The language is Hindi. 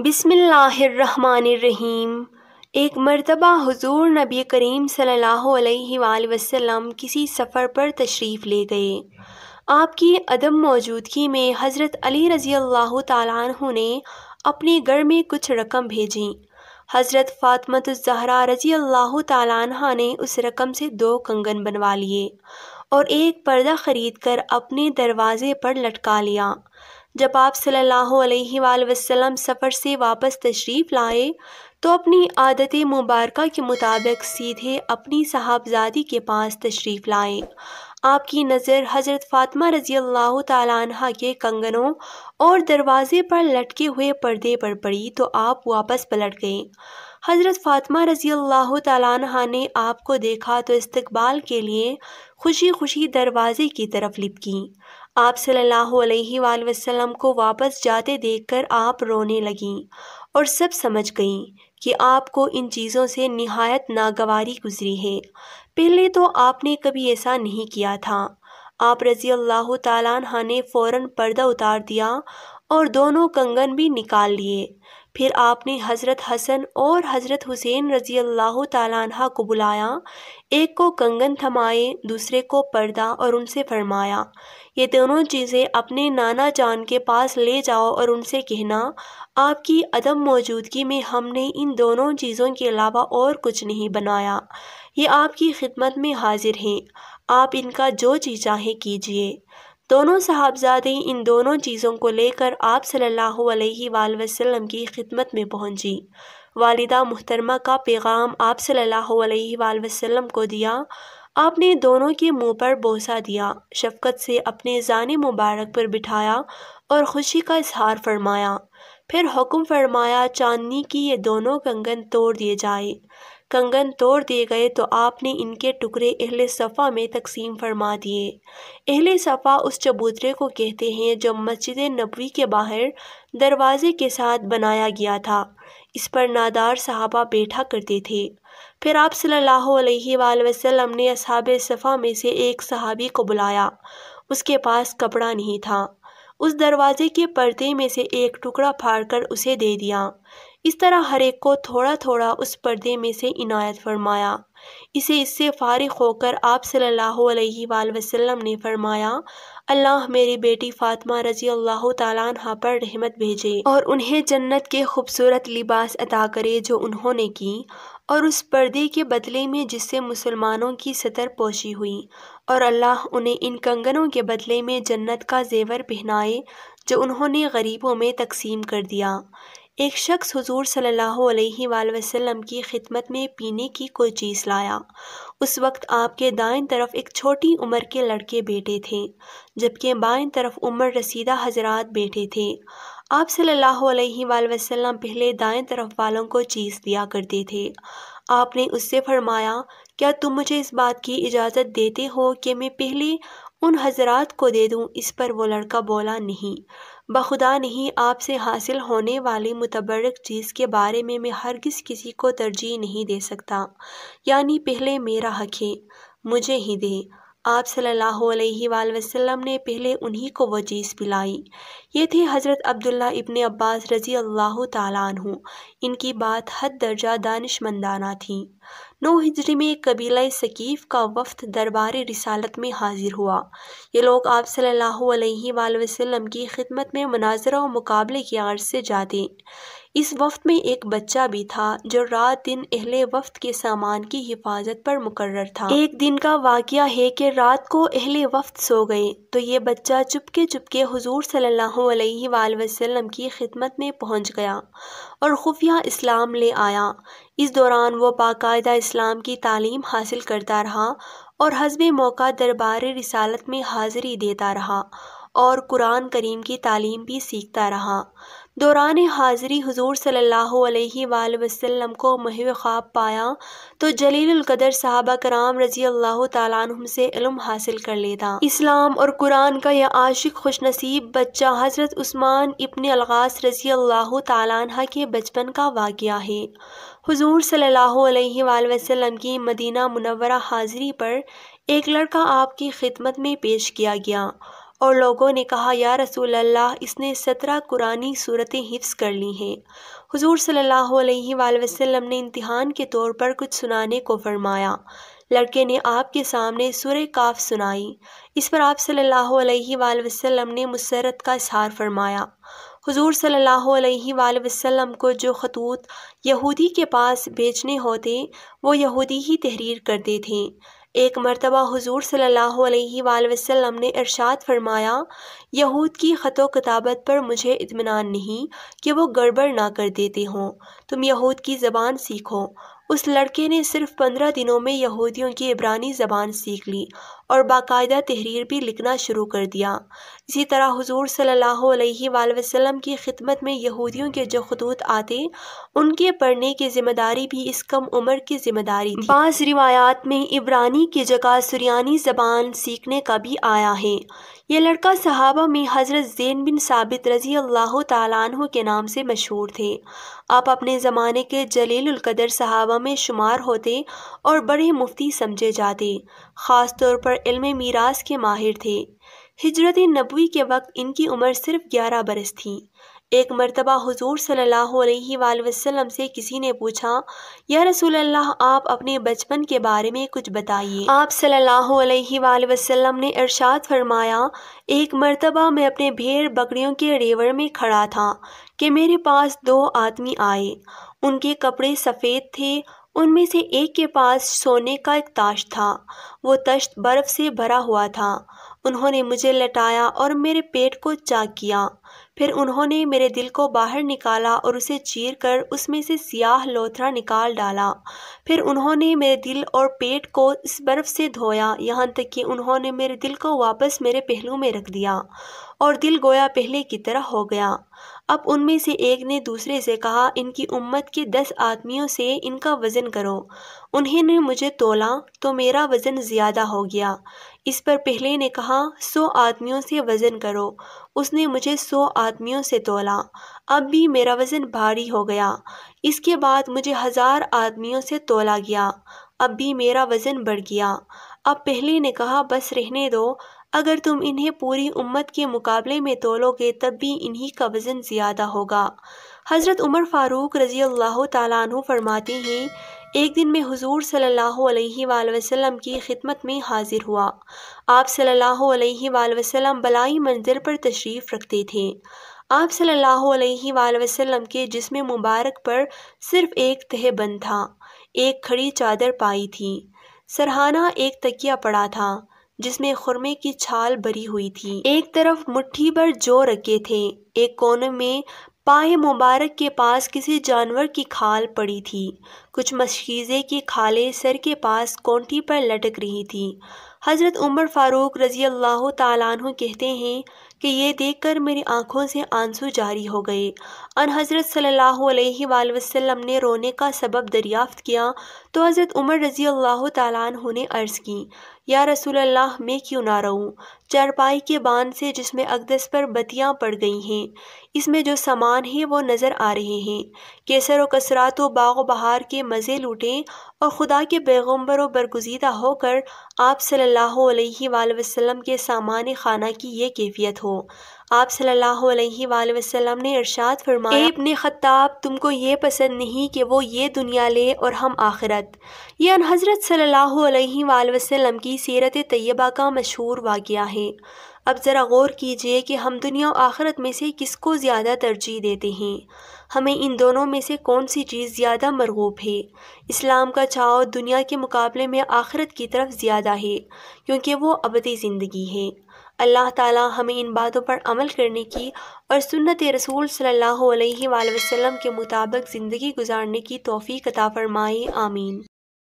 बिसमीम एक मरतबा हुजूर नबी करीम सल्लल्लाहु अलैहि वसल्लम किसी सफ़र पर तशरीफ़ ले गए आपकी अदम मौजूदगी में हज़रत अली रज़ी अल्लाह तु ने अपने घर में कुछ रकम भेजी हज़रत फ़ातमतज़हरा रज़ी अल्लाह तह ने उस रकम से दो कंगन बनवा लिए और एक पर्दा ख़रीद कर अपने दरवाज़े पर लटका लिया जब आप सल्लल्लाहु अलैहि वसल्लम सफ़र से वापस तशरीफ़ लाए तो अपनी आदत मुबारक के मुताबिक सीधे अपनी साहबजादी के पास तशरीफ़ लाए आपकी नज़र हज़रत फ़ातिमा रज़ी अल्लाह तह के कंगनों और दरवाज़े पर लटके हुए पर्दे पर पड़ी तो आप वापस पलट गए हज़रत फ़ातिमा रज़ी अल्लाह तह ने आपको देखा तो इस्तबाल के लिए खुशी खुशी दरवाज़े की तरफ लिपकी आप सल्लल्लाहु अलैहि वसल्लम को वापस जाते देखकर आप रोने लगीं और सब समझ गईं कि आपको इन चीज़ों से नहायत नागवारी गुजरी है पहले तो आपने कभी ऐसा नहीं किया था आप रज़ी अल्लाह तला ने फ़ौर पर्दा उतार दिया और दोनों कंगन भी निकाल लिए फिर आपने हज़रत हसन और हज़रत हुसैन रज़ी अल्लाह तह को बुलाया एक को कंगन थमाए दूसरे को पर्दा और उनसे फरमाया ये दोनों चीज़ें अपने नाना जान के पास ले जाओ और उनसे कहना आपकी अदम मौजूदगी में हमने इन दोनों चीज़ों के अलावा और कुछ नहीं बनाया ये आपकी खिदमत में हाजिर हैं आप इनका जो चीज़ चाहें कीजिए दोनों साहबजादे इन दोनों चीज़ों को लेकर आप सल्लल्लाहु अलैहि वसल्लम की खिदमत में पहुंची वालिदा मुहतरमा का पैगाम आप सल्लल्लाहु अलैहि वसल्लम को दिया आपने दोनों के मुंह पर बोसा दिया शफकत से अपने जान मुबारक पर बिठाया और खुशी का इजहार फरमाया फिर हुक्म फरमाया चांदनी की ये दोनों कंगन तोड़ दिए जाए कंगन तोड़ दिए गए तो आपने इनके टुकड़े अहल सफ़ा में तकसीम फरमा दिए अहल सफ़ा उस चबूतरे को कहते हैं जो मस्जिद नबवी के बाहर दरवाजे के साथ बनाया गया था इस पर नादार साहबा बैठा करते थे फिर आप सल्लल्लाहु अलैहि वसल्लम ने अब सफ़ा में से एक सहाबी को बुलाया उसके पास कपड़ा नहीं था उस दरवाजे के पर्दे में से एक टुकड़ा फाड़ कर उसे दे दिया इस तरह हर एक को थोड़ा थोड़ा उस पर्दे में से इनायत फरमाया इसे इससे फारिग होकर आप सल्लल्लाहु अलैहि वसल्लम ने फरमाया अल्लाह मेरी बेटी फ़ातिमा रजी अल्लाह तला पर रहमत भेजे और उन्हें जन्नत के खूबसूरत लिबास अदा करे जो उन्होंने की और उस पर्दे के बदले में जिससे मुसलमानों की सतर पोशी हुई और अल्लाह उन्हें इन कंगनों के बदले में जन्नत का जेवर पहनाए जो उन्होंने गरीबों में तकसीम कर दिया एक शख्स हुजूर सल्लल्लाहु अलैहि वसल्लम की खिदमत में पीने की कोई चीज़ लाया उस वक्त आपके दाएं तरफ एक छोटी उम्र के लड़के बैठे थे जबकि बाएं तरफ उम्र रसीदा हजरात बैठे थे आप सल्लल्लाहु अलैहि वसल्लम पहले दाएं तरफ वालों को चीज़ दिया करते थे आपने उससे फरमाया क्या तुम मुझे इस बात की इजाज़त देते हो कि मैं पहले उन हजरात को दे दूँ इस पर वो लड़का बोला नहीं बखुदा नहीं आपसे हासिल होने वाली मुतबरक चीज़ के बारे में मैं हरगिज़ किसी को तरजीह नहीं दे सकता यानी पहले मेरा हक है मुझे ही दे आप सल्लल्लाहु अलैहि वसल्लम ने पहले उन्हीं को वो चीज़ पिलाई ये थे हज़रत अब्दुल्ला इब्ने अब्बास रज़ी अल्लाह तु इनकी बात हद दर्जा दानशमंदाना थी नौ हिजरी में कबीला सकीफ़ का वफ्त दरबार रिसालत में हाजिर हुआ ये लोग आप सल्लल्लाहु अलैहि की खिदमत में मनाजरा और मुकाबले की आर्ज से जाते इस वफ्त में एक बच्चा भी था जो रात दिन अहले वफ्त के सामान की हिफाजत पर मुकर था एक दिन का वाक़ है कि रात को अहले वफ्त सो गए तो ये बच्चा चुपके चुपके हजूर सल्ला अलैहि की खिदमत में पहुँच गया और खुफिया इस्लाम ले आया इस दौरान वो बाकायदा इस्लाम की तालीम हासिल करता रहा और हजब मौका दरबार रिसालत में हाज़िरी देता रहा और कुरान करीम की तालीम भी सीखता रहा दौरान हाज़िरी हजूर सल्ला वसम को महव ख्वाब पाया तो जलीलकदर साहबा कराम रजी अल्लाह तुम से इलम हासिल कर लेता इस्लाम और कुरान का यह आशिक खुश नसीब बच्चा हज़रत उस्मान इबन अलगास रजी अल्लाह तला के बचपन का वाक़ है हजूर सल्ला वसम की मदीना मुनवरा हाज़िरी पर एक लड़का आपकी खिदमत में पेश किया गया और लोगों ने कहा या रसूल अल्लाह इसने सत्रह कुरानी सूरतें हिफ्स कर ली हैं हुजूर सल्लल्लाहु अलैहि वसल्लम ने इम्तिहान के तौर पर कुछ सुनाने को फरमाया लड़के ने आपके सामने सूर्य काफ सुनाई इस पर आप सल्लल्लाहु अलैहि वसल्लम ने मुसरत का इशार फरमाया हुजूर सल्लल्लाहु अलैहि वसल्लम को जो खतूत यहूदी के पास बेचने होते वो यहूदी ही तहरीर करते थे एक मरतबा हजूर सल्ला वसम ने इरशाद फरमाया यहूद की ख़त किताबत पर मुझे इतमान नहीं कि वो गड़बड़ ना कर देते हों तुम यहूद की ज़बान सीखो उस लड़के ने सिर्फ पंद्रह दिनों में यहूदियों की इब्रानी ज़बान सीख ली और बाकायदा तहरीर भी लिखना शुरू कर दिया इसी तरह हजूर सल्ला वसलम की खिदमत में यहूदियों के जो खतूत आते उनके पढ़ने की जिम्मेदारी भी इस कम उम्र की जिम्मेदारी बाज़ रिवायात में इब्रानी की जगह सुरानी ज़बान सीखने का भी आया है ये लड़का साहब सहाबा में हज़रत जैन बिन साबित रज़ी अल्लाह तु के नाम से मशहूर थे आप अपने ज़माने के जलीलकदर सहाबा में शुमार होते और बड़े मुफ्ती समझे जाते ख़ास तौर पर इल्म मीरास के माहिर थे हिजरत नबी के वक्त इनकी उम्र सिर्फ 11 बरस थी एक मरतबा हजूर सल्ला वसलम से किसी ने पूछा या रसूल अल्लाह आप अपने बचपन के बारे में कुछ बताइए आप सल्ला वसलम ने अरसाद फरमाया एक मरतबा मैं अपने भेड़ बकरियों के रेवर में खड़ा था कि मेरे पास दो आदमी आए उनके कपड़े सफ़ेद थे उनमें से एक के पास सोने का एक ताश था वो तश्त बर्फ़ से भरा हुआ था उन्होंने मुझे लटाया और मेरे पेट को चाक किया फिर उन्होंने मेरे दिल को बाहर निकाला और उसे चीर कर उसमें से सियाह लोथरा निकाल डाला फिर उन्होंने मेरे दिल और पेट को इस बर्फ़ से धोया यहाँ तक कि उन्होंने मेरे दिल को वापस मेरे पहलू में रख दिया और दिल गोया पहले की तरह हो गया अब उनमें से एक ने दूसरे से कहा इनकी उम्मत के दस आदमियों से इनका वज़न करो उन्होंने मुझे तोला तो मेरा वज़न ज़्यादा हो गया इस पर पहले ने कहा सौ आदमियों से वज़न करो उसने मुझे सौ आदमियों से तोला अब भी मेरा वज़न भारी हो गया इसके बाद मुझे हज़ार आदमियों से तोला गया अब भी मेरा वज़न बढ़ गया अब पहले ने कहा बस रहने दो अगर तुम इन्हें पूरी उम्मत के मुकाबले में तोलोगे तब भी इन्हीं का वज़न ज़्यादा होगा हज़रत उमर फ़ारूक रज़ी अल्लाह तु फरमाते हैं एक दिन में हुजूर सल्लल्लाहु अलैहि वसल्लम की खिदमत में हाज़िर हुआ आप सल्लल्लाहु अलैहि वसल्लम बलाई मंजिल पर तशरीफ़ रखते थे आप सल्लल्लाहु अलैहि वसल्लम के जिसम मुबारक पर सिर्फ एक तहबंद था एक खड़ी चादर पाई थी सरहाना एक तकिया पड़ा था जिसमें खुरमे की छाल भरी हुई थी एक तरफ मुट्ठी भर जो रखे थे एक कोने में पाए मुबारक के पास किसी जानवर की खाल पड़ी थी कुछ मशीज़े की खाले सर के पास कोंठी पर लटक रही थी हज़रत उमर फ़ारूक रज़ी अल्लाह तु कहते हैं कि ये देखकर मेरी आंखों से आंसू जारी हो गए अन हज़रत सल्लल्लाहु ने रोने का सबब दरियाफ्त किया तो हज़रत उमर रज़ी अल्लाह तु ने अर्ज़ की या रसूल अल्लाह मैं क्यों ना रहूं चारपाई के बांध से जिसमें अगदस पर बतियां पड़ गई हैं इसमें जो सामान है वो नज़र आ रहे हैं केसर व कसरात व बाग बहार के मज़े लूटें और ख़ुदा के पैगम्बर व बरगुजीदा होकर आप सल्लल्लाहु अलैहि वसल्लम के सामान खाना की ये कैफियत हो आप सल्लल्लाहु अलैहि वसल्लम ने इरशाद फरमाया इब्ने ख़त्ताब तुमको ये पसंद नहीं कि वो ये दुनिया ले और हम आखिरत यह अन हज़रत सल्लल्लाहु अलैहि वसल्लम की सीरत तय्यबा का मशहूर वाक़ है हैं अब ज़रा गौर कीजिए कि हम दुनिया और आखरत में से किसको ज़्यादा तरजीह देते हैं हमें इन दोनों में से कौन सी चीज़ ज़्यादा मरगूब है इस्लाम का चाव दुनिया के मुकाबले में आखरत की तरफ ज़्यादा है क्योंकि वो अबदी ज़िंदगी है अल्लाह ताला हमें इन बातों पर अमल करने की और सुन्नत रसूल सल्लल्लाहु अलैहि वसल्लम के मुताबिक ज़िंदगी गुजारने की तोफ़ी कता फरमाए आमीन